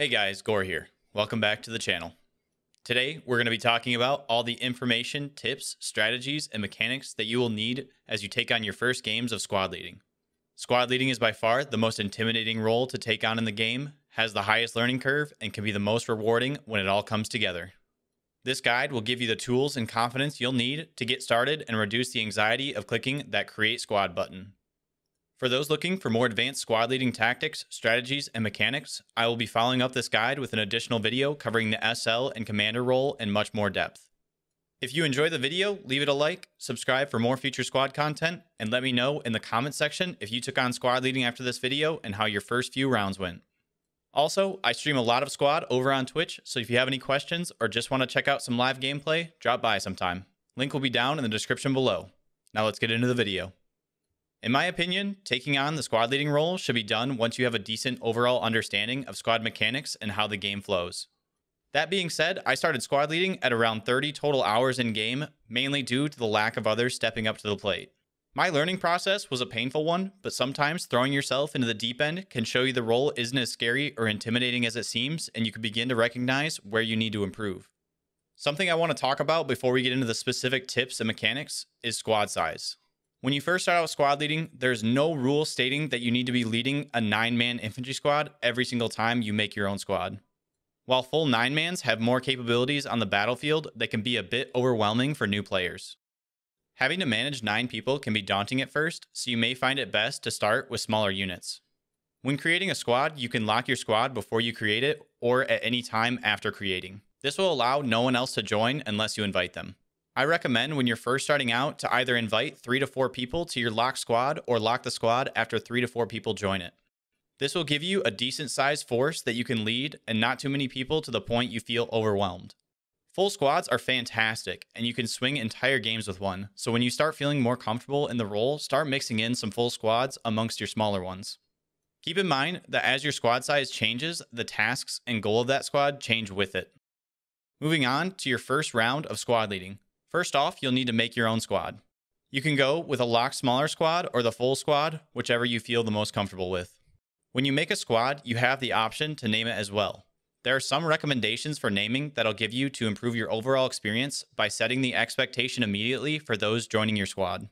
Hey guys, Gore here. Welcome back to the channel. Today, we're going to be talking about all the information, tips, strategies, and mechanics that you will need as you take on your first games of squad leading. Squad leading is by far the most intimidating role to take on in the game, has the highest learning curve, and can be the most rewarding when it all comes together. This guide will give you the tools and confidence you'll need to get started and reduce the anxiety of clicking that Create Squad button. For those looking for more advanced squad leading tactics, strategies, and mechanics, I will be following up this guide with an additional video covering the SL and commander role in much more depth. If you enjoy the video, leave it a like, subscribe for more future squad content, and let me know in the comment section if you took on squad leading after this video and how your first few rounds went. Also, I stream a lot of squad over on Twitch, so if you have any questions or just want to check out some live gameplay, drop by sometime. Link will be down in the description below. Now let's get into the video. In my opinion, taking on the squad leading role should be done once you have a decent overall understanding of squad mechanics and how the game flows. That being said, I started squad leading at around 30 total hours in game, mainly due to the lack of others stepping up to the plate. My learning process was a painful one, but sometimes throwing yourself into the deep end can show you the role isn't as scary or intimidating as it seems, and you can begin to recognize where you need to improve. Something I want to talk about before we get into the specific tips and mechanics is squad size. When you first start out with squad leading, there's no rule stating that you need to be leading a nine man infantry squad every single time you make your own squad. While full nine mans have more capabilities on the battlefield they can be a bit overwhelming for new players. Having to manage nine people can be daunting at first, so you may find it best to start with smaller units. When creating a squad, you can lock your squad before you create it or at any time after creating. This will allow no one else to join unless you invite them. I recommend when you're first starting out to either invite three to four people to your lock squad or lock the squad after three to four people join it. This will give you a decent sized force that you can lead and not too many people to the point you feel overwhelmed. Full squads are fantastic, and you can swing entire games with one, so when you start feeling more comfortable in the role, start mixing in some full squads amongst your smaller ones. Keep in mind that as your squad size changes, the tasks and goal of that squad change with it. Moving on to your first round of squad leading. First off, you'll need to make your own squad. You can go with a lock smaller squad or the full squad, whichever you feel the most comfortable with. When you make a squad, you have the option to name it as well. There are some recommendations for naming that will give you to improve your overall experience by setting the expectation immediately for those joining your squad.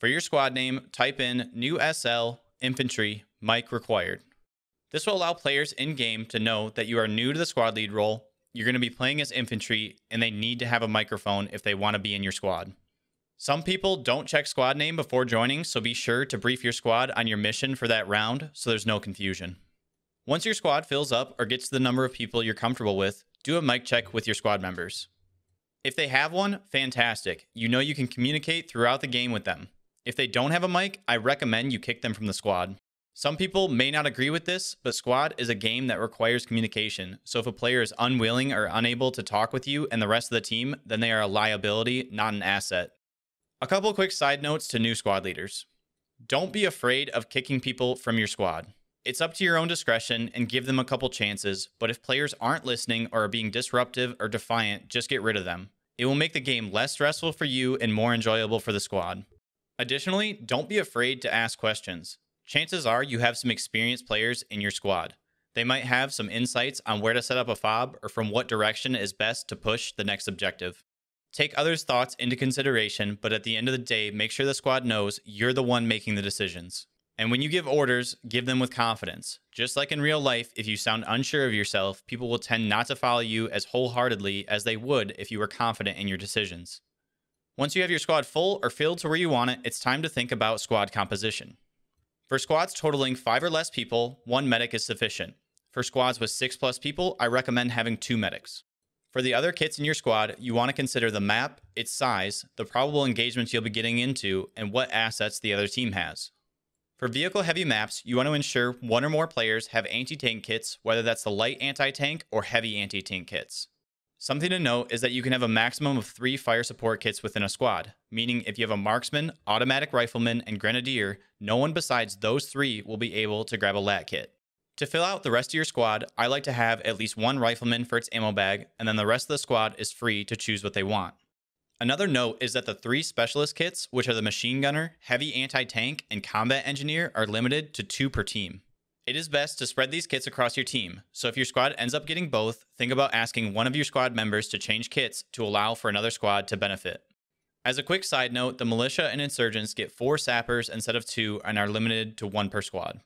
For your squad name, type in new SL infantry mic required. This will allow players in game to know that you are new to the squad lead role you're going to be playing as infantry and they need to have a microphone if they want to be in your squad. Some people don't check squad name before joining, so be sure to brief your squad on your mission for that round so there's no confusion. Once your squad fills up or gets to the number of people you're comfortable with, do a mic check with your squad members. If they have one, fantastic. You know you can communicate throughout the game with them. If they don't have a mic, I recommend you kick them from the squad. Some people may not agree with this, but squad is a game that requires communication. So if a player is unwilling or unable to talk with you and the rest of the team, then they are a liability, not an asset. A couple quick side notes to new squad leaders. Don't be afraid of kicking people from your squad. It's up to your own discretion and give them a couple chances, but if players aren't listening or are being disruptive or defiant, just get rid of them. It will make the game less stressful for you and more enjoyable for the squad. Additionally, don't be afraid to ask questions chances are you have some experienced players in your squad. They might have some insights on where to set up a fob or from what direction is best to push the next objective. Take others' thoughts into consideration, but at the end of the day, make sure the squad knows you're the one making the decisions. And when you give orders, give them with confidence. Just like in real life, if you sound unsure of yourself, people will tend not to follow you as wholeheartedly as they would if you were confident in your decisions. Once you have your squad full or filled to where you want it, it's time to think about squad composition. For squads totaling five or less people, one medic is sufficient. For squads with six plus people, I recommend having two medics. For the other kits in your squad, you want to consider the map, its size, the probable engagements you'll be getting into, and what assets the other team has. For vehicle heavy maps, you want to ensure one or more players have anti tank kits, whether that's the light anti tank or heavy anti tank kits. Something to note is that you can have a maximum of three fire support kits within a squad, meaning if you have a marksman, automatic rifleman, and grenadier, no one besides those three will be able to grab a lat kit. To fill out the rest of your squad, I like to have at least one rifleman for its ammo bag, and then the rest of the squad is free to choose what they want. Another note is that the three specialist kits, which are the machine gunner, heavy anti tank, and combat engineer, are limited to two per team. It is best to spread these kits across your team, so if your squad ends up getting both, think about asking one of your squad members to change kits to allow for another squad to benefit. As a quick side note, the militia and insurgents get four sappers instead of two and are limited to one per squad.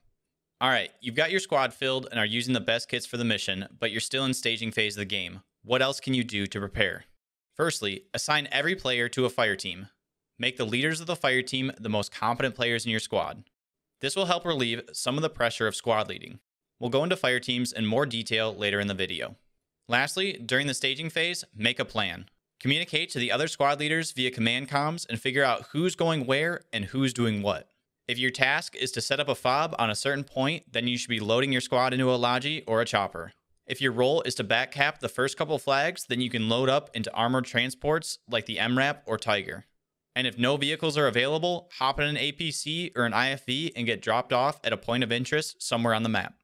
Alright, you've got your squad filled and are using the best kits for the mission, but you're still in staging phase of the game. What else can you do to prepare? Firstly, assign every player to a fire team. Make the leaders of the fire team the most competent players in your squad. This will help relieve some of the pressure of squad leading. We'll go into fire teams in more detail later in the video. Lastly, during the staging phase, make a plan. Communicate to the other squad leaders via command comms and figure out who's going where and who's doing what. If your task is to set up a fob on a certain point, then you should be loading your squad into a logi or a chopper. If your role is to backcap the first couple flags, then you can load up into armored transports like the MRAP or Tiger. And if no vehicles are available, hop in an APC or an IFV and get dropped off at a point of interest somewhere on the map.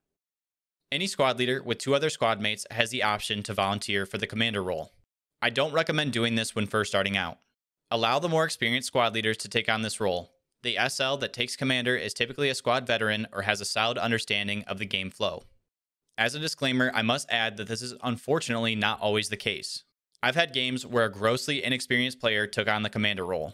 Any squad leader with two other squad mates has the option to volunteer for the commander role. I don't recommend doing this when first starting out. Allow the more experienced squad leaders to take on this role. The SL that takes commander is typically a squad veteran or has a solid understanding of the game flow. As a disclaimer, I must add that this is unfortunately not always the case. I've had games where a grossly inexperienced player took on the commander role.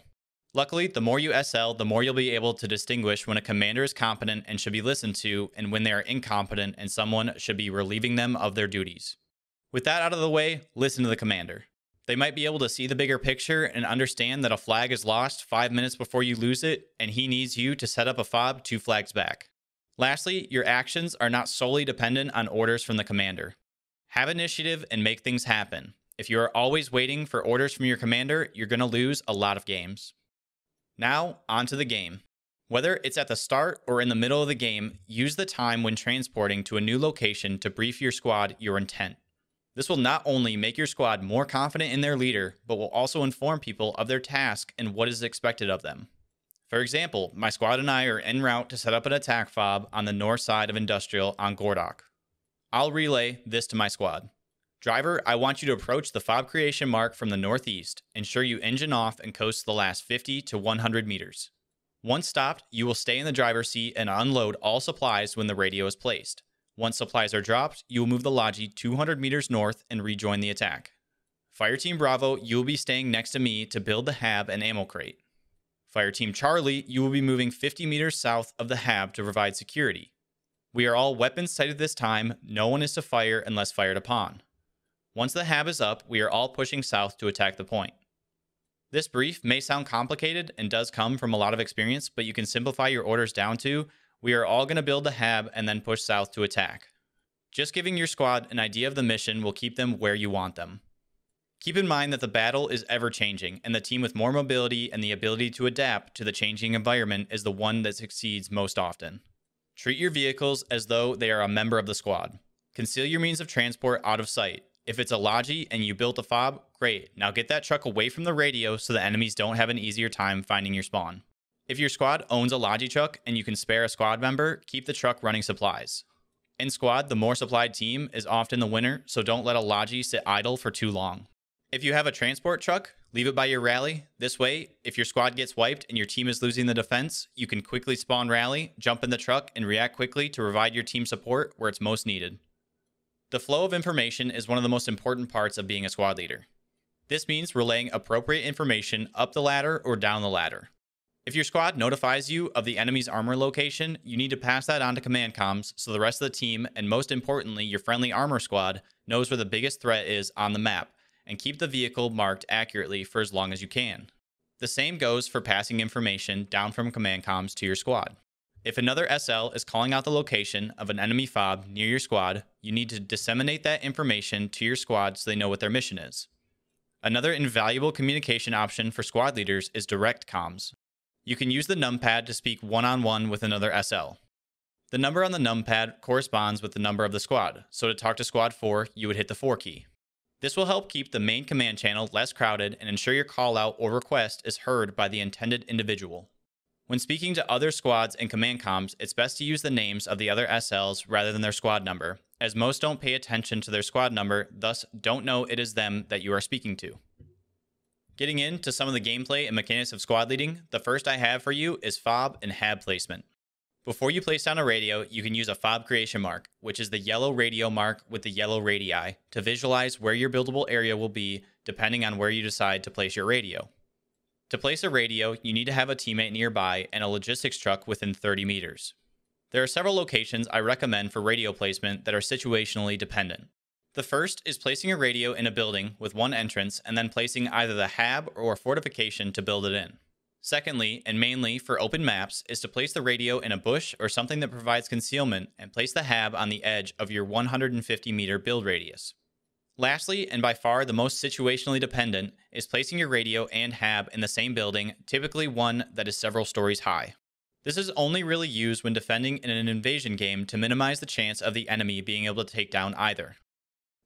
Luckily, the more you SL, the more you'll be able to distinguish when a commander is competent and should be listened to, and when they are incompetent and someone should be relieving them of their duties. With that out of the way, listen to the commander. They might be able to see the bigger picture and understand that a flag is lost five minutes before you lose it, and he needs you to set up a fob two flags back. Lastly, your actions are not solely dependent on orders from the commander. Have initiative and make things happen. If you are always waiting for orders from your commander, you're going to lose a lot of games. Now, on to the game. Whether it's at the start or in the middle of the game, use the time when transporting to a new location to brief your squad your intent. This will not only make your squad more confident in their leader, but will also inform people of their task and what is expected of them. For example, my squad and I are en route to set up an attack fob on the north side of Industrial on Gordok. I'll relay this to my squad. Driver, I want you to approach the fob creation mark from the northeast. Ensure you engine off and coast the last 50 to 100 meters. Once stopped, you will stay in the driver's seat and unload all supplies when the radio is placed. Once supplies are dropped, you will move the Logi 200 meters north and rejoin the attack. Fireteam Bravo, you will be staying next to me to build the HAB and ammo crate. Fireteam Charlie, you will be moving 50 meters south of the HAB to provide security. We are all weapons sighted this time, no one is to fire unless fired upon. Once the hab is up, we are all pushing south to attack the point. This brief may sound complicated and does come from a lot of experience, but you can simplify your orders down to we are all going to build the hab and then push south to attack. Just giving your squad an idea of the mission will keep them where you want them. Keep in mind that the battle is ever changing, and the team with more mobility and the ability to adapt to the changing environment is the one that succeeds most often. Treat your vehicles as though they are a member of the squad. Conceal your means of transport out of sight. If it's a Logi and you built a fob, great. Now get that truck away from the radio so the enemies don't have an easier time finding your spawn. If your squad owns a Logi truck and you can spare a squad member, keep the truck running supplies. In squad, the more supplied team is often the winner, so don't let a Logi sit idle for too long. If you have a transport truck, leave it by your rally. This way, if your squad gets wiped and your team is losing the defense, you can quickly spawn rally, jump in the truck, and react quickly to provide your team support where it's most needed. The flow of information is one of the most important parts of being a squad leader. This means relaying appropriate information up the ladder or down the ladder. If your squad notifies you of the enemy's armor location, you need to pass that on to command comms so the rest of the team, and most importantly, your friendly armor squad, knows where the biggest threat is on the map, and keep the vehicle marked accurately for as long as you can. The same goes for passing information down from command comms to your squad. If another SL is calling out the location of an enemy fob near your squad, you need to disseminate that information to your squad so they know what their mission is. Another invaluable communication option for squad leaders is direct comms. You can use the numpad to speak one on one with another SL. The number on the numpad corresponds with the number of the squad, so to talk to squad 4, you would hit the 4 key. This will help keep the main command channel less crowded and ensure your callout or request is heard by the intended individual. When speaking to other squads and command comms, it's best to use the names of the other SLs rather than their squad number, as most don't pay attention to their squad number, thus don't know it is them that you are speaking to. Getting into some of the gameplay and mechanics of squad leading, the first I have for you is fob and hab placement. Before you place down a radio, you can use a fob creation mark, which is the yellow radio mark with the yellow radii, to visualize where your buildable area will be depending on where you decide to place your radio. To place a radio, you need to have a teammate nearby and a logistics truck within 30 meters. There are several locations I recommend for radio placement that are situationally dependent. The first is placing a radio in a building with one entrance and then placing either the hab or fortification to build it in. Secondly, and mainly for open maps, is to place the radio in a bush or something that provides concealment and place the hab on the edge of your 150 meter build radius. Lastly, and by far the most situationally dependent, is placing your radio and HAB in the same building, typically one that is several stories high. This is only really used when defending in an invasion game to minimize the chance of the enemy being able to take down either.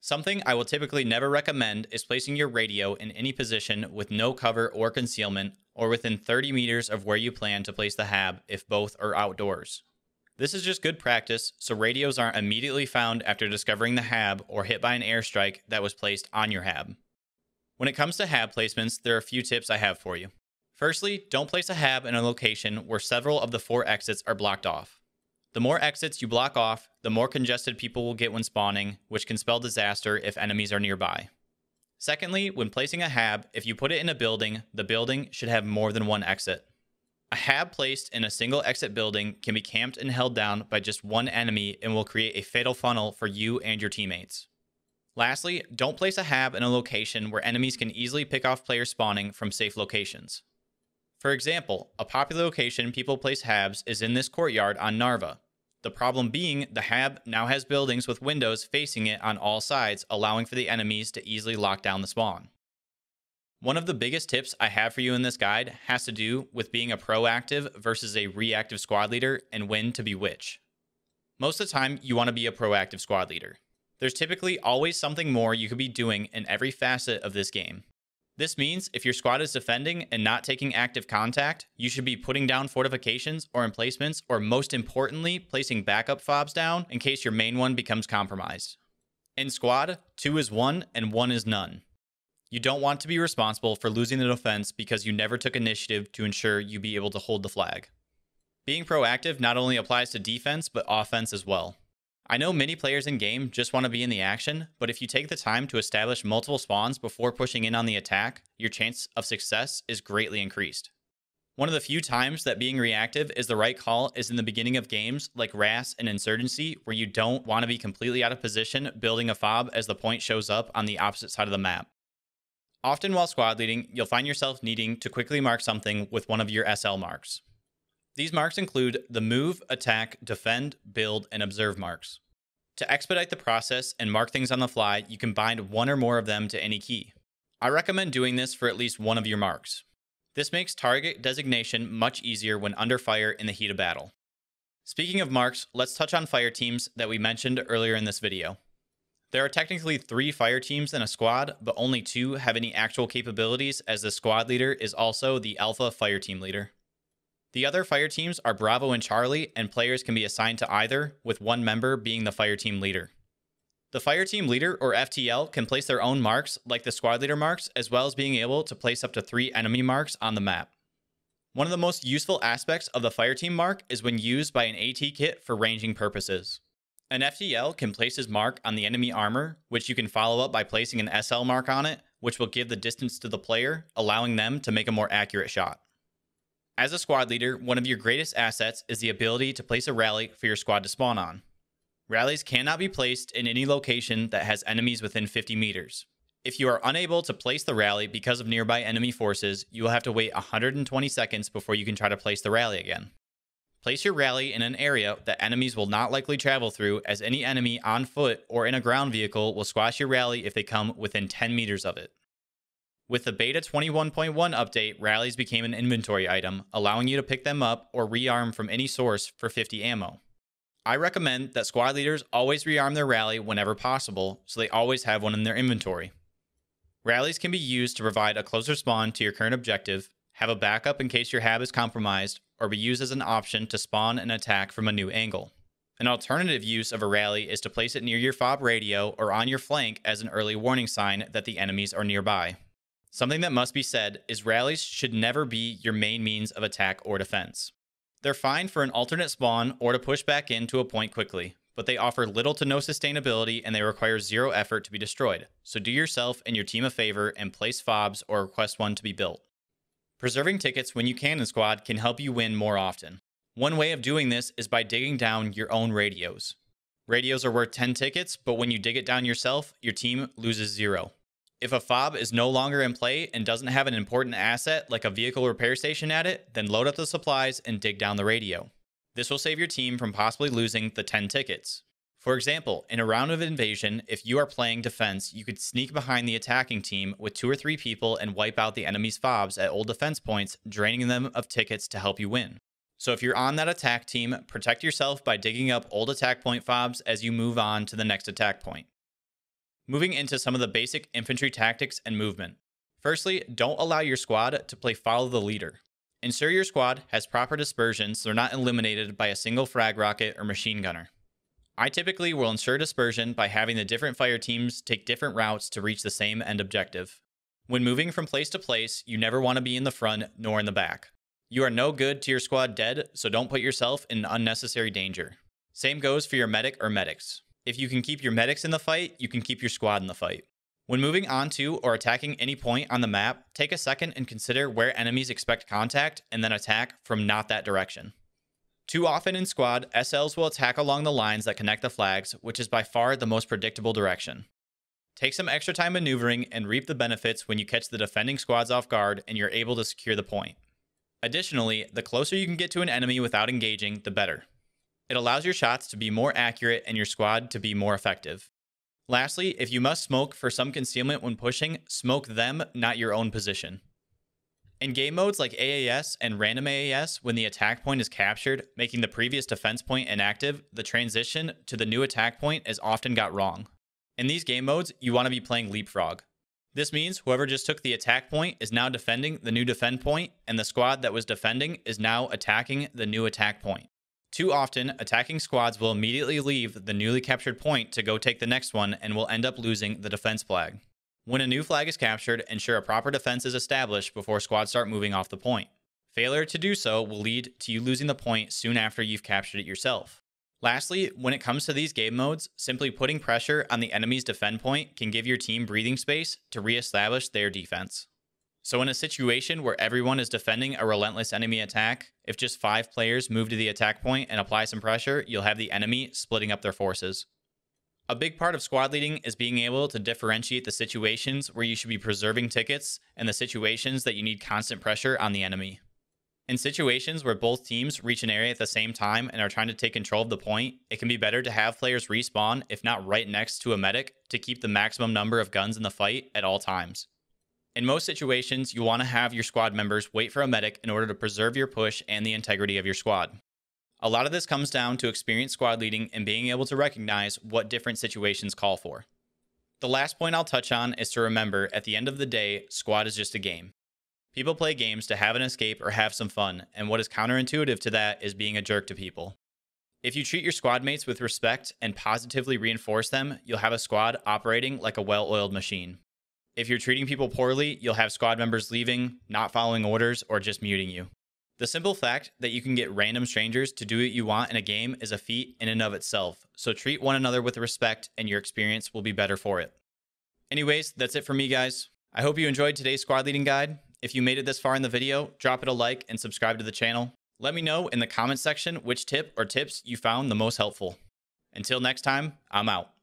Something I will typically never recommend is placing your radio in any position with no cover or concealment, or within 30 meters of where you plan to place the HAB if both are outdoors. This is just good practice so radios aren't immediately found after discovering the HAB or hit by an airstrike that was placed on your HAB. When it comes to HAB placements, there are a few tips I have for you. Firstly, don't place a HAB in a location where several of the four exits are blocked off. The more exits you block off, the more congested people will get when spawning, which can spell disaster if enemies are nearby. Secondly, when placing a HAB, if you put it in a building, the building should have more than one exit. A hab placed in a single exit building can be camped and held down by just one enemy and will create a fatal funnel for you and your teammates. Lastly, don't place a hab in a location where enemies can easily pick off players spawning from safe locations. For example, a popular location people place habs is in this courtyard on Narva. The problem being, the hab now has buildings with windows facing it on all sides, allowing for the enemies to easily lock down the spawn. One of the biggest tips I have for you in this guide has to do with being a proactive versus a reactive squad leader and when to be which. Most of the time, you want to be a proactive squad leader. There's typically always something more you could be doing in every facet of this game. This means if your squad is defending and not taking active contact, you should be putting down fortifications or emplacements, or most importantly, placing backup fobs down in case your main one becomes compromised. In squad, two is one and one is none. You don't want to be responsible for losing the defense because you never took initiative to ensure you be able to hold the flag. Being proactive not only applies to defense, but offense as well. I know many players in game just want to be in the action, but if you take the time to establish multiple spawns before pushing in on the attack, your chance of success is greatly increased. One of the few times that being reactive is the right call is in the beginning of games like RAS and Insurgency, where you don't want to be completely out of position building a fob as the point shows up on the opposite side of the map. Often while squad leading, you'll find yourself needing to quickly mark something with one of your SL marks. These marks include the move, attack, defend, build, and observe marks. To expedite the process and mark things on the fly, you can bind one or more of them to any key. I recommend doing this for at least one of your marks. This makes target designation much easier when under fire in the heat of battle. Speaking of marks, let's touch on fire teams that we mentioned earlier in this video. There are technically three fire teams in a squad, but only two have any actual capabilities, as the squad leader is also the alpha fire team leader. The other fire teams are Bravo and Charlie, and players can be assigned to either, with one member being the fire team leader. The fire team leader, or FTL, can place their own marks, like the squad leader marks, as well as being able to place up to three enemy marks on the map. One of the most useful aspects of the fire team mark is when used by an AT kit for ranging purposes. An FTL can place his mark on the enemy armor, which you can follow up by placing an SL mark on it, which will give the distance to the player, allowing them to make a more accurate shot. As a squad leader, one of your greatest assets is the ability to place a rally for your squad to spawn on. Rallies cannot be placed in any location that has enemies within 50 meters. If you are unable to place the rally because of nearby enemy forces, you will have to wait 120 seconds before you can try to place the rally again. Place your rally in an area that enemies will not likely travel through, as any enemy on foot or in a ground vehicle will squash your rally if they come within 10 meters of it. With the Beta 21.1 update, rallies became an inventory item, allowing you to pick them up or rearm from any source for 50 ammo. I recommend that squad leaders always rearm their rally whenever possible, so they always have one in their inventory. Rallies can be used to provide a closer spawn to your current objective, have a backup in case your hab is compromised, or be used as an option to spawn an attack from a new angle. An alternative use of a rally is to place it near your fob radio or on your flank as an early warning sign that the enemies are nearby. Something that must be said is rallies should never be your main means of attack or defense. They're fine for an alternate spawn or to push back in to a point quickly, but they offer little to no sustainability and they require zero effort to be destroyed. So do yourself and your team a favor and place fobs or request one to be built. Preserving tickets when you can in Squad can help you win more often. One way of doing this is by digging down your own radios. Radios are worth 10 tickets, but when you dig it down yourself, your team loses zero. If a fob is no longer in play and doesn't have an important asset like a vehicle repair station at it, then load up the supplies and dig down the radio. This will save your team from possibly losing the 10 tickets. For example, in a round of invasion, if you are playing defense, you could sneak behind the attacking team with two or three people and wipe out the enemy's fobs at old defense points, draining them of tickets to help you win. So if you're on that attack team, protect yourself by digging up old attack point fobs as you move on to the next attack point. Moving into some of the basic infantry tactics and movement. Firstly, don't allow your squad to play follow the leader. Ensure your squad has proper dispersion so they're not eliminated by a single frag rocket or machine gunner. I typically will ensure dispersion by having the different fire teams take different routes to reach the same end objective. When moving from place to place, you never want to be in the front nor in the back. You are no good to your squad dead, so don't put yourself in unnecessary danger. Same goes for your medic or medics. If you can keep your medics in the fight, you can keep your squad in the fight. When moving onto or attacking any point on the map, take a second and consider where enemies expect contact and then attack from not that direction. Too often in squad, SLs will attack along the lines that connect the flags, which is by far the most predictable direction. Take some extra time maneuvering and reap the benefits when you catch the defending squads off guard and you're able to secure the point. Additionally, the closer you can get to an enemy without engaging, the better. It allows your shots to be more accurate and your squad to be more effective. Lastly, if you must smoke for some concealment when pushing, smoke them, not your own position. In game modes like AAS and random AAS, when the attack point is captured, making the previous defense point inactive, the transition to the new attack point is often got wrong. In these game modes, you want to be playing leapfrog. This means whoever just took the attack point is now defending the new defend point, and the squad that was defending is now attacking the new attack point. Too often, attacking squads will immediately leave the newly captured point to go take the next one and will end up losing the defense flag. When a new flag is captured, ensure a proper defense is established before squads start moving off the point. Failure to do so will lead to you losing the point soon after you've captured it yourself. Lastly, when it comes to these game modes, simply putting pressure on the enemy's defend point can give your team breathing space to reestablish their defense. So, in a situation where everyone is defending a relentless enemy attack, if just five players move to the attack point and apply some pressure, you'll have the enemy splitting up their forces. A big part of squad leading is being able to differentiate the situations where you should be preserving tickets and the situations that you need constant pressure on the enemy. In situations where both teams reach an area at the same time and are trying to take control of the point, it can be better to have players respawn, if not right next to a medic, to keep the maximum number of guns in the fight at all times. In most situations, you want to have your squad members wait for a medic in order to preserve your push and the integrity of your squad. A lot of this comes down to experienced squad leading and being able to recognize what different situations call for. The last point I'll touch on is to remember at the end of the day, squad is just a game. People play games to have an escape or have some fun, and what is counterintuitive to that is being a jerk to people. If you treat your squad mates with respect and positively reinforce them, you'll have a squad operating like a well oiled machine. If you're treating people poorly, you'll have squad members leaving, not following orders, or just muting you. The simple fact that you can get random strangers to do what you want in a game is a feat in and of itself, so treat one another with respect and your experience will be better for it. Anyways, that's it for me, guys. I hope you enjoyed today's squad leading guide. If you made it this far in the video, drop it a like and subscribe to the channel. Let me know in the comments section which tip or tips you found the most helpful. Until next time, I'm out.